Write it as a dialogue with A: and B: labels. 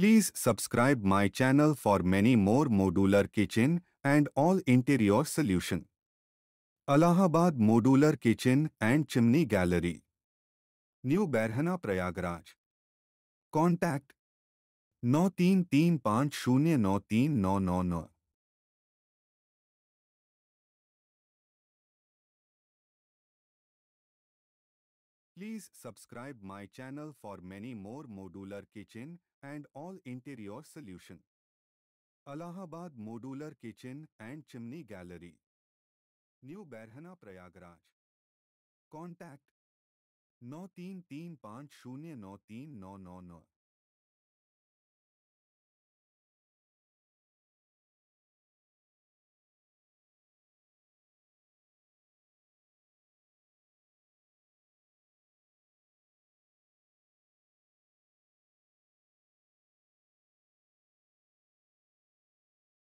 A: Please subscribe my channel for many more modular kitchen and all interior solution. Allahabad Modular Kitchen and Chimney Gallery. New Berhana Prayagraj. Contact
B: 9335093999.
A: Please subscribe my channel for many more modular kitchen and all interior solution. Allahabad Modular Kitchen and Chimney Gallery New Berhana Prayagraj Contact
B: 9335093999